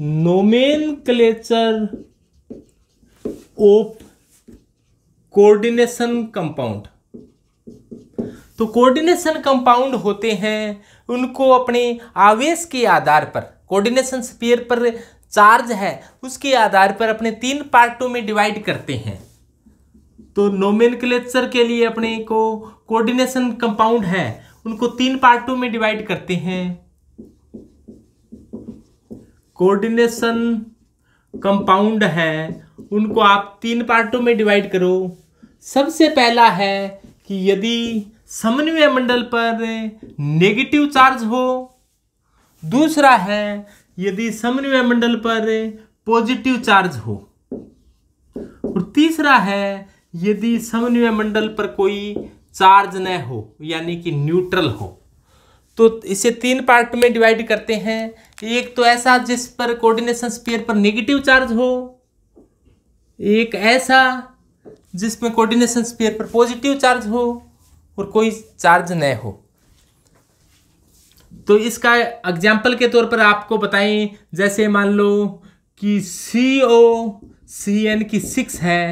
clutcher of coordination compound तो coordination compound होते हैं उनको अपने आवेश के आधार पर कोऑर्डिनेशन स्पीयर पर चार्ज है उसके आधार पर अपने तीन पार्टों में डिवाइड करते हैं तो नोमेन क्लेचर के लिए अपने को कोऑर्डिनेशन कंपाउंड है उनको तीन पार्टों में डिवाइड करते हैं कोऑर्डिनेशन कंपाउंड है उनको आप तीन पार्टों में डिवाइड करो सबसे पहला है कि यदि समन्वय मंडल पर नेगेटिव चार्ज हो दूसरा है यदि समन्वय मंडल पर पॉजिटिव चार्ज हो और तीसरा है यदि समन्वय मंडल पर कोई चार्ज न हो यानी कि न्यूट्रल हो तो इसे तीन पार्ट में डिवाइड करते हैं एक तो ऐसा जिस पर कोऑर्डिनेशन स्पीयर पर नेगेटिव चार्ज हो एक ऐसा जिसमें कोऑर्डिनेशन स्पीयर पर पॉजिटिव चार्ज हो और कोई चार्ज न हो तो इसका एग्जाम्पल के तौर पर आपको बताएं जैसे मान लो कि सी ओ सी एन की सिक्स है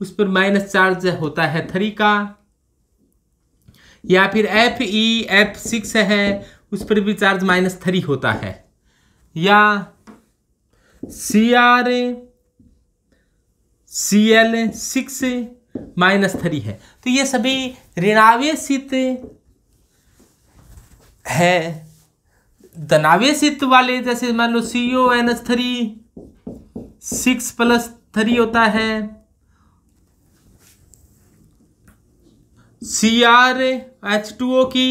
उस पर माइनस चार्ज होता है थ्री का या फिर एफ ई एफ सिक्स है उस पर भी चार्ज माइनस थ्री होता है या C R C L six minus three है तो ये सभी ऋणावेशित है धनावेशित वाले जैसे मान लो C O N S three six plus three होता है C R H two O की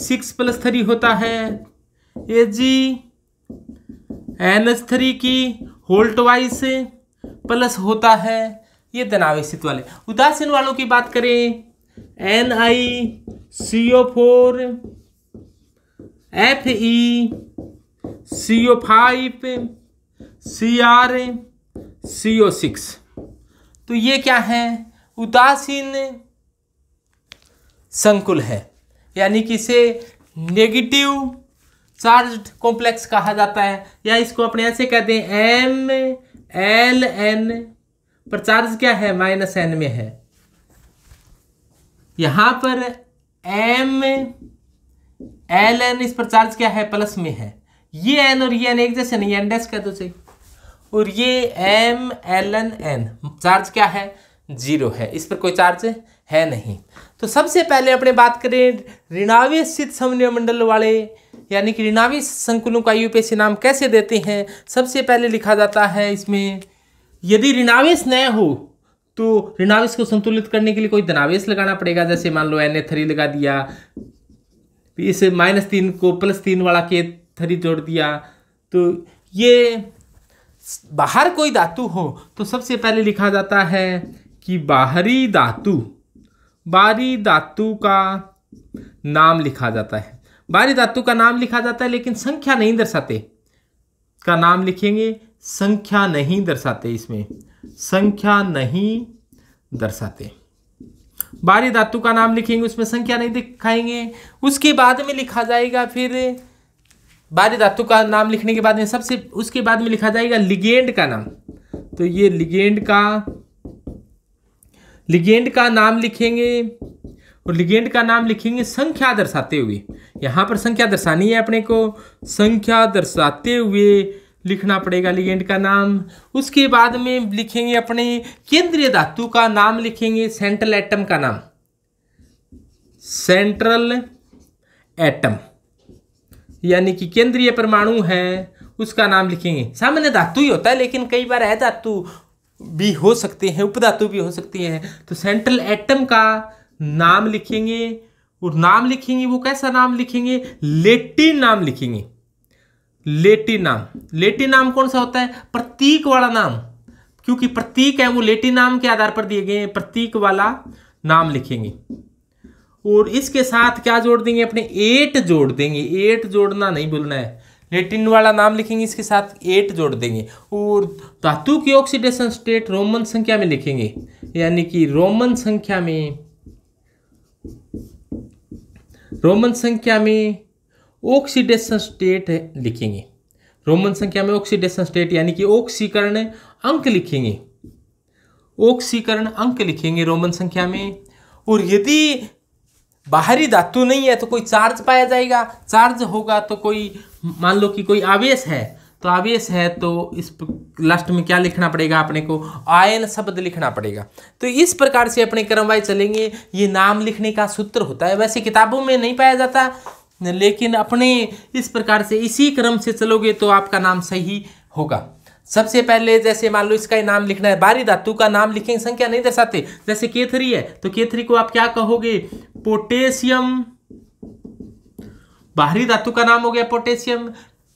सिक्स प्लस थ्री होता है A G N H three की होल्ट वाइस प्लस होता है ये तनावेशित वाले उदासीन वालों की बात करें N I C O four F E C O five C R C O six तो ये क्या है उदासीन संकुल है यानी कि इसे नेगेटिव चार्ज कॉम्प्लेक्स कहा जाता है या इसको अपने ऐसे कहते हैं एम एल एन पर चार्ज क्या है माइनस एन में है यहां पर एम एल एन इस पर चार्ज क्या है प्लस में है ये एन और ये एन एक जैसे नहीं एन डेस कह दो और ये M L N N charge क्या है जीरो है इस पर कोई चार्ज है नहीं तो सबसे पहले अपने बात करें ऋणावी स्थित समन्वय मंडल वाले यानी कि ऋणावी संकुलों का यूपीएससी नाम कैसे देते हैं सबसे पहले लिखा जाता है इसमें यदि ऋणावेश न हो तो ऋणावेश को संतुलित करने के लिए कोई धनावेश लगाना पड़ेगा जैसे मान लो एन ए थ्री लगा दिया इस माइनस तीन को प्लस तीन वाला के थ्री जोड़ दिया तो ये बाहर कोई धातु हो तो सबसे पहले लिखा जाता है कि बाहरी धातु बारी धातु का नाम लिखा जाता है बारी धातु का नाम लिखा जाता है लेकिन संख्या नहीं दर्शाते का नाम लिखेंगे संख्या नहीं दर्शाते इसमें संख्या नहीं दर्शाते बारी धातु का नाम लिखेंगे उसमें संख्या नहीं दिखाएंगे उसके बाद में लिखा जाएगा फिर बारी धातु का नाम लिखने के बाद में सबसे उसके बाद में लिखा जाएगा लिगेंड का नाम तो ये लिगेंड का लिगेंड का नाम लिखेंगे और लिगेंड का नाम लिखेंगे संख्या दर्शाते हुए यहाँ पर संख्या दर्शानी है अपने को संख्या दर्शाते हुए लिखना पड़ेगा लिगेंड का नाम उसके बाद में लिखेंगे अपने केंद्रीय धातु का नाम लिखेंगे सेंट्रल एटम का नाम सेंट्रल एटम यानी कि केंद्रीय परमाणु है उसका नाम लिखेंगे सामान्य धातु ही होता है लेकिन कई बार है धातु भी हो सकते हैं उपधातु भी हो सकती हैं तो सेंट्रल एटम का नाम लिखेंगे और नाम लिखेंगे वो कैसा नाम लिखेंगे लेटिन नाम लिखेंगे लेटिन नाम लेटिन नाम कौन सा होता है प्रतीक वाला नाम क्योंकि प्रतीक है वो लेटिन नाम के आधार पर दिए गए हैं प्रतीक वाला नाम लिखेंगे और इसके साथ क्या जोड़ देंगे अपने एट जोड़ देंगे एट जोड़ना नहीं बोलना है लेटिन वाला नाम लिखेंगे इसके साथ एट जोड़ देंगे और धातु की ऑक्सीडेशन स्टेट रोमन संख्या में लिखेंगे यानी कि रोमन संख्या में रोमन संख्या में ऑक्सीडेशन स्टेट लिखेंगे रोमन संख्या में ऑक्सीडेशन स्टेट यानी कि ऑक्सीकरण अंक लिखेंगे ऑक्सीकरण अंक लिखेंगे रोमन संख्या में और यदि बाहरी धातु नहीं है तो कोई चार्ज पाया जाएगा चार्ज होगा तो कोई मान लो कि कोई आवेश है तो आवेश है तो इस लास्ट में क्या लिखना पड़ेगा अपने को आयन शब्द लिखना पड़ेगा तो इस प्रकार से अपने क्रमवाई चलेंगे ये नाम लिखने का सूत्र होता है वैसे किताबों में नहीं पाया जाता लेकिन अपने इस प्रकार से इसी क्रम से चलोगे तो आपका नाम सही होगा सबसे पहले जैसे मान लो इसका नाम लिखना है बारी धातु का नाम लिखेंगे संख्या नहीं दर्शाते जैसे के थ्री है तो के थ्री को आप क्या कहोगे पोटेशियम बाहरी धातु का नाम हो गया पोटेशियम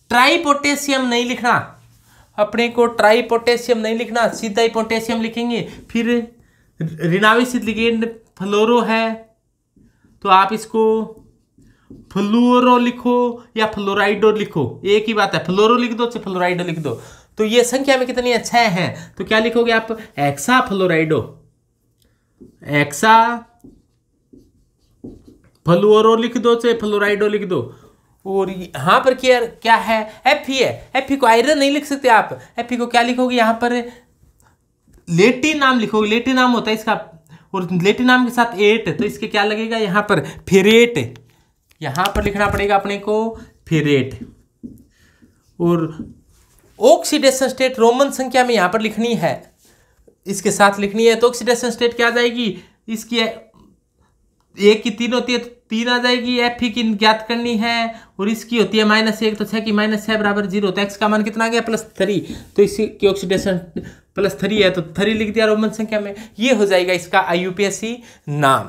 ट्राई पोटेशियम नहीं लिखना अपने को ट्राई पोटेशियम नहीं लिखना सीधा ही पोटेशियम लिखेंगे फिर रिनावी लिगेंड फ्लोरो है तो आप इसको फ्लोरो लिखो या फ्लोराइडो लिखो एक ही बात है फ्लोरो लिख दो चाहे फ्लोराइडो लिख दो तो ये संख्या में कितनी है छह है तो क्या लिखोगे आप एक्सा फ्लोराइडो एक्सा फ्लोरो लिख दो चाहे फ्लोराइडो लिख दो और यहां पर क्या क्या है एफ ही है एफ को आयरन नहीं लिख सकते आप एफ को क्या लिखोगे यहां पर लेटी नाम लिखोगे लेटी नाम होता है इसका और लेटी नाम के साथ एट तो इसके क्या लगेगा यहां पर फेरेट यहाँ पर लिखना पड़ेगा अपने को फिरेट और ऑक्सीडेशन स्टेट रोमन संख्या में यहां पर लिखनी है इसके साथ लिखनी है तो ऑक्सीडेशन स्टेट क्या आ जाएगी इसकी एक की तीन होती है तो तीन आ जाएगी एफ ही की ज्ञात करनी है और इसकी होती है माइनस एक तो छह की माइनस छह बराबर जीरो तो एक्स का मान कितना आ गया प्लस थ्री तो इसी की ऑक्सीडेशन प्लस थ्री है तो थ्री लिख दिया रोमन संख्या में ये हो जाएगा इसका आई नाम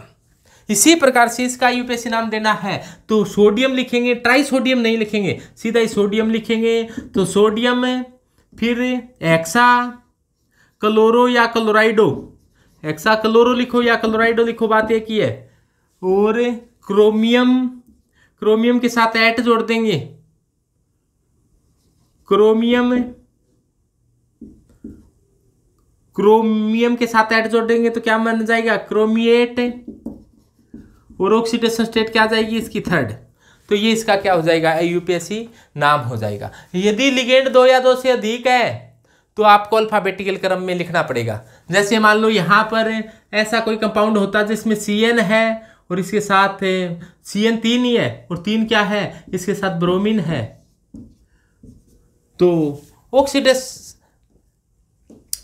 इसी प्रकार से इसका यूपीएससी नाम देना है तो सोडियम लिखेंगे ट्राई सोडियम नहीं लिखेंगे सीधा ही सोडियम लिखेंगे तो सोडियम फिर एक्सा क्लोरो या क्लोराइडो एक्सा क्लोरो लिखो या क्लोराइडो लिखो बात एक ही है और क्रोमियम क्रोमियम के साथ एट जोड़ देंगे क्रोमियम क्रोमियम के साथ एड जोड़ देंगे तो क्या मान जाएगा क्रोमिएट और ऑक्सीडेशन स्टेट क्या आ जाएगी इसकी थर्ड तो ये इसका क्या हो जाएगा यूपीएससी नाम हो जाएगा यदि लिगेंड दो या दो से अधिक है तो आपको अल्फाबेटिकल क्रम में लिखना पड़ेगा जैसे मान लो यहाँ पर ऐसा कोई कंपाउंड होता जिसमें सी एन है और इसके साथ सी एन तीन ही है और तीन क्या है इसके साथ ब्रोमीन है तो ऑक्सीडेस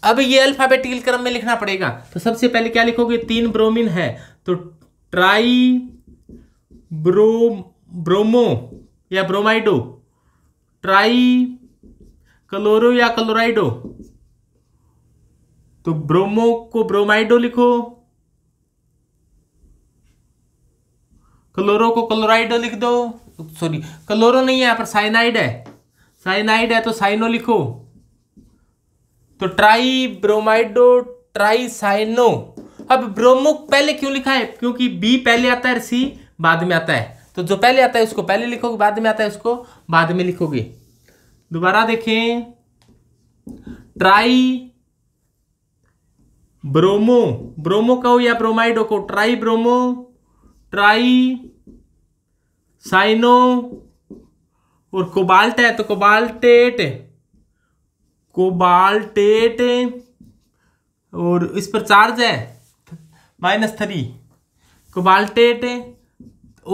अब ये अल्फाबेटिकल क्रम में लिखना पड़ेगा तो सबसे पहले क्या लिखोगे तीन ब्रोमीन है तो ट्राई ब्रो ब्रोमो या ब्रोमाइडो ट्राई क्लोरो या क्लोराइडो तो ब्रोमो को ब्रोमाइडो लिखो क्लोरो को क्लोराइडो लिख दो सॉरी क्लोरो नहीं है यहां पर साइनाइड है साइनाइड है तो साइनो लिखो तो ट्राई ब्रोमाइडो ट्राई साइनो अब ब्रोमो पहले क्यों लिखा है क्योंकि बी पहले आता है सी बाद में आता है तो जो पहले आता है उसको पहले लिखोगे बाद में आता है उसको बाद में लिखोगे दोबारा देखें ट्राई ब्रोमो ब्रोमो कहो या ब्रोमाइडो को ट्राई ब्रोमो ट्राई साइनो और कोबाल्ट है तो कोबाल्टेट कोबाल्टेट और इस पर चार्ज है minus three cobaltate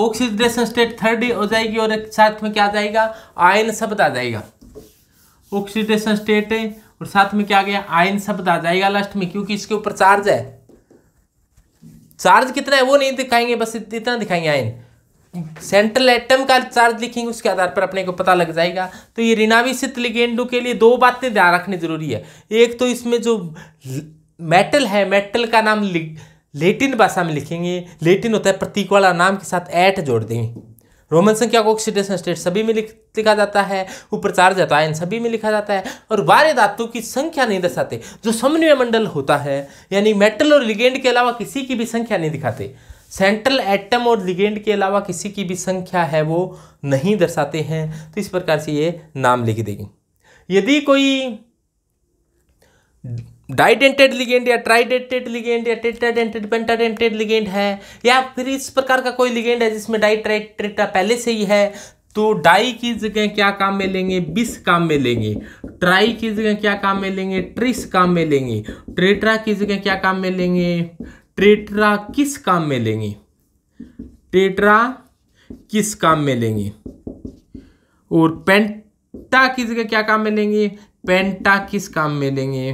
oxidation state third हो जाएगी और एक साथ में क्या आ जाएगा आयन शब्द आ जाएगा ऑक्सीडेशन स्टेट और साथ में क्या आ गया आयन शब्द आ जाएगा लास्ट में क्योंकि इसके ऊपर चार्ज है चार्ज कितना है वो नहीं दिखाएंगे बस इतना दिखाएंगे आयन सेंट्रल एटम का चार्ज लिखेंगे उसके आधार पर अपने को पता लग जाएगा तो ये रिनाविशित लिगेंडो के लिए दो बातें ध्यान रखनी जरूरी है एक तो इसमें जो मेटल है मेटल का नाम लिख लेटिन भाषा में लिखेंगे लेटिन होता है प्रतीक वाला नाम के साथ एट जोड़ देंगे रोमन संख्या को ऑक्सीडेशन स्टेट सभी में लिखा जाता है ऊपर चार्ज आता है इन सभी में लिखा जाता है और वारे धातु की संख्या नहीं दर्शाते जो समन्वय मंडल होता है यानी मेटल और लिगेंड के अलावा किसी की भी संख्या नहीं दिखाते सेंट्रल एटम और लिगेंड के अलावा किसी की भी संख्या है वो नहीं दर्शाते हैं तो इस प्रकार से ये नाम लिख देंगे यदि कोई डाइडेंटेड लिगेंड या ट्राइडेंटेड लिगेंड या टेटाडेंटेड पेंटाडेंटेड लिगेंड है या फिर इस प्रकार का कोई लिगेंड है जिसमें डाई ट्राइट पहले से ही है तो डाई की जगह क्या काम में लेंगे बिस काम में लेंगे ट्राई की जगह क्या काम में लेंगे ट्रिस काम में लेंगे ट्रेट्रा की जगह क्या काम में लेंगे ट्रेट्रा किस काम में लेंगे टेट्रा किस काम में लेंगे और पेंटा की जगह क्या काम में लेंगे पेंटा किस काम में लेंगे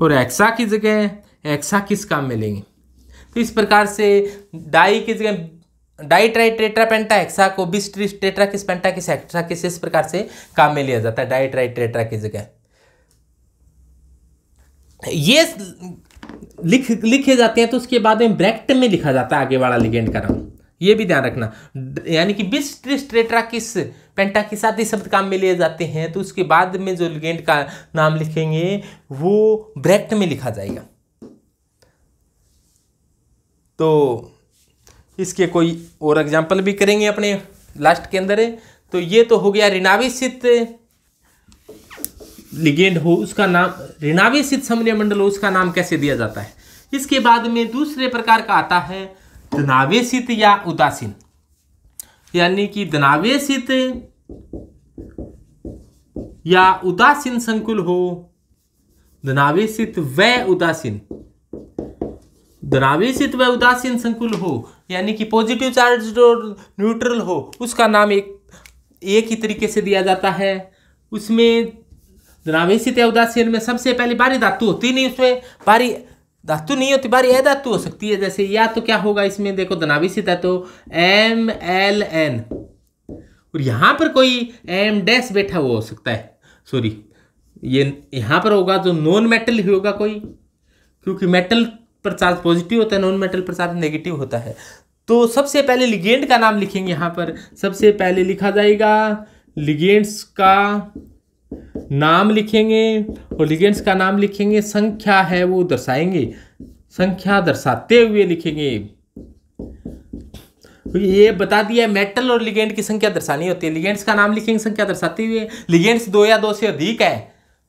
और एक्सा की जगह एक्सा किस काम में लेंगे तो इस प्रकार से डाई की जगह di tri tetra penta hexa को बिस ट्रिस किस पेंटा किस एक्सा किस इस प्रकार से काम में लिया जाता है डाई ट्राई टेट्रा की जगह ये लिख लिखे जाते हैं तो उसके बाद में ब्रैक्ट में लिखा जाता है आगे वाला लिगेंड का नाम ये भी ध्यान रखना यानी कि बिस ट्रिस किस पेंटा के साथ ही शब्द काम में लिए जाते हैं तो उसके बाद में जो लिगेंड का नाम लिखेंगे वो ब्रैक्ट में लिखा जाएगा तो इसके कोई और एग्जाम्पल भी करेंगे अपने लास्ट के अंदर तो ये तो हो गया रिनाविशित लिगेंड हो उसका नाम रिनाविशित समय मंडल हो उसका नाम कैसे दिया जाता है इसके बाद में दूसरे प्रकार का आता है धनावेशित या उदासीन यानी कि धनावेशित या उदासीन संकुल हो धनावेशित व उदासीन धनावेशित व उदासीन संकुल हो यानी कि पॉजिटिव चार्ज और न्यूट्रल हो उसका नाम एक एक ही तरीके से दिया जाता है उसमें धनावेशित या उदासीन में सबसे पहले बारी धातु होती नहीं उसमें बारी धातु नहीं होती बारी ए धातु हो सकती है जैसे या तो क्या होगा इसमें देखो धनावेशित है तो एम एल एन और यहाँ पर कोई एम डैश बैठा हुआ हो सकता है सॉरी ये यहाँ पर होगा जो नॉन मेटल ही होगा कोई क्योंकि मेटल पर चार्ज पॉजिटिव होता है नॉन मेटल पर चार्ज नेगेटिव होता है तो सबसे पहले लिगेंड का नाम लिखेंगे यहाँ पर सबसे पहले लिखा जाएगा लिगेंड्स का नाम लिखेंगे और लिगेंड्स का नाम लिखेंगे संख्या है वो दर्शाएंगे संख्या दर्शाते हुए लिखेंगे ये बता दिया है मेटल और लिगेंड की संख्या दर्शानी होती है लिगेंड्स का नाम लिखेंगे संख्या हुई है लिगेंड्स दो या दो से अधिक है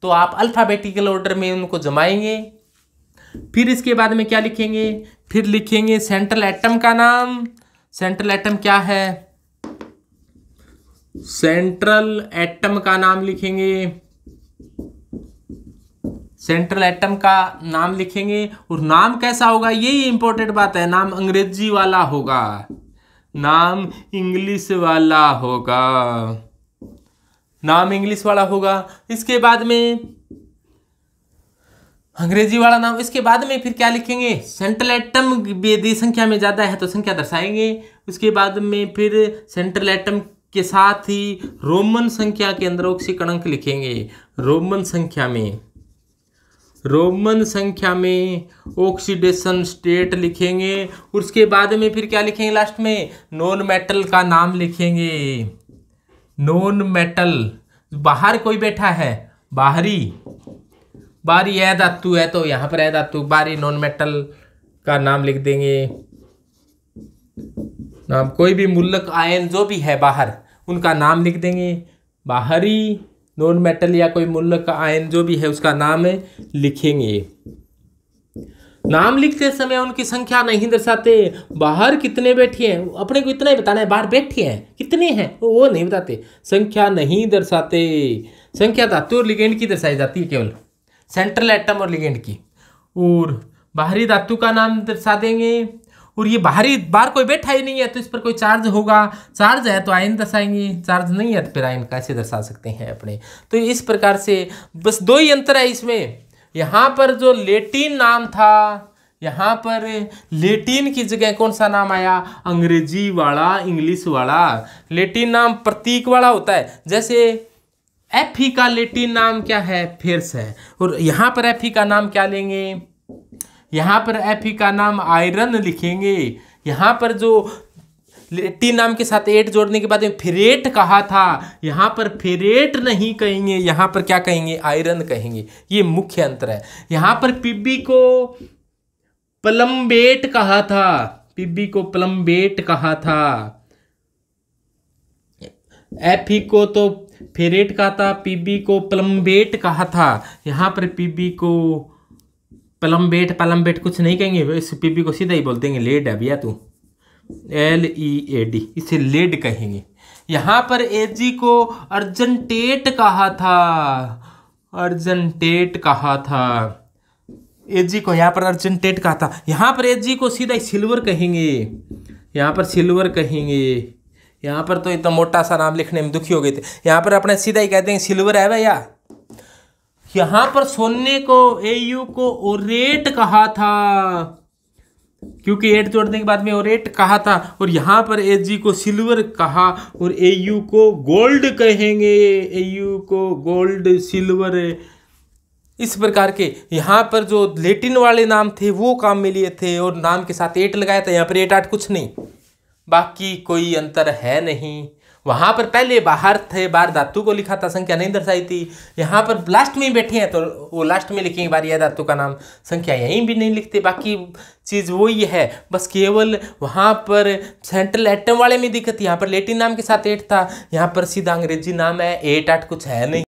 तो आप अल्फाबेटिकल ऑर्डर में उनको जमाएंगे फिर इसके बाद में क्या लिखेंगे फिर लिखेंगे सेंट्रल एटम का नाम सेंट्रल एटम क्या है सेंट्रल एटम का नाम लिखेंगे सेंट्रल एटम का नाम लिखेंगे और नाम कैसा होगा यही इंपॉर्टेंट बात है नाम अंग्रेजी वाला होगा नाम इंग्लिश वाला होगा नाम इंग्लिश वाला होगा इसके बाद में अंग्रेजी वाला नाम इसके बाद में फिर क्या लिखेंगे सेंट्रल एटम यदि संख्या में ज़्यादा है तो संख्या दर्शाएंगे उसके बाद में फिर सेंट्रल एटम के साथ ही रोमन संख्या के अंदर ऑक्सीकरण लिखेंगे रोमन संख्या में रोमन संख्या में ऑक्सीडेशन स्टेट लिखेंगे उसके बाद में फिर क्या लिखेंगे लास्ट में नॉन मेटल का नाम लिखेंगे नॉन मेटल बाहर कोई बैठा है बाहरी बारी ए धातु है तो यहां पर ए धातु बारी नॉन मेटल का नाम लिख देंगे नाम कोई भी मूलक आयन जो भी है बाहर उनका नाम लिख देंगे बाहरी नॉन मेटल या कोई मूल्य का आयन जो भी है उसका नाम है लिखेंगे नाम लिखते समय उनकी संख्या नहीं दर्शाते बाहर कितने बैठे हैं अपने को इतना ही बताना है बाहर बैठे हैं कितने हैं वो नहीं बताते संख्या नहीं दर्शाते संख्या धातु और लिगेंड की दर्शाई जाती है केवल सेंट्रल एटम और लिगेंड की और बाहरी धातु का नाम दर्शा देंगे और ये बाहरी बाहर कोई बैठा ही नहीं है तो इस पर कोई चार्ज होगा चार्ज है तो आयन दर्शाएंगे चार्ज नहीं है तो फिर आयन कैसे दर्शा सकते हैं अपने तो इस प्रकार से बस दो ही अंतर है इसमें यहाँ पर जो लेटिन नाम था यहाँ पर लेटिन की जगह कौन सा नाम आया अंग्रेजी वाला इंग्लिश वाला लेटिन नाम प्रतीक वाला होता है जैसे एफ ई का लेटिन नाम क्या है फेरस है और यहाँ पर एफ ई का नाम क्या लेंगे यहाँ पर एफ ई e का नाम आयरन लिखेंगे यहाँ पर जो टी नाम के साथ एट जोड़ने के बाद फेरेट कहा था यहाँ पर फेरेट नहीं कहेंगे यहाँ पर क्या कहेंगे आयरन कहेंगे ये मुख्य अंतर है यहाँ पर पिब्बी को प्लम्बेट कहा था पिब्बी को प्लम्बेट कहा था एफ e को तो फेरेट कहा था पीबी को प्लम्बेट कहा था यहाँ पर पीबी को पलम पलम बेट कुछ नहीं कहेंगे इस पीपी को सीधा ही बोल देंगे लेड है भैया तू एल ई ए डी इसे लेड कहेंगे यहाँ पर जी को अर्जेंटेट कहा था अर्जेंटेट कहा था जी को यहाँ पर अर्जेंटेट कहा था यहाँ पर जी को सीधा सिल्वर कहेंगे यहाँ पर सिल्वर कहेंगे यहाँ पर तो इतना मोटा सा नाम लिखने में दुखी हो गए थे यहाँ पर अपने सीधा ही कहते हैं सिल्वर है भैया यहां पर सोने को एयू को ओरेट कहा था क्योंकि एट जोड़ने के बाद में ओरेट कहा था और यहाँ पर एच जी को सिल्वर कहा और एयू को गोल्ड कहेंगे ए यू को गोल्ड सिल्वर इस प्रकार के यहाँ पर जो लेटिन वाले नाम थे वो काम में लिए थे और नाम के साथ एट लगाया था यहाँ पर एट आठ कुछ नहीं बाकी कोई अंतर है नहीं वहाँ पर पहले बाहर थे बार धातु को लिखा था संख्या नहीं दर्शाई थी यहाँ पर लास्ट में ही बैठे हैं तो वो लास्ट में लिखेंगे बार यह धातु का नाम संख्या यहीं भी नहीं लिखते बाकी चीज़ वो ही है बस केवल वहाँ पर सेंट्रल एटम वाले में दिक्कत यहाँ पर लेटिन नाम के साथ एट था यहाँ पर सीधा अंग्रेजी नाम है एट आठ कुछ है नहीं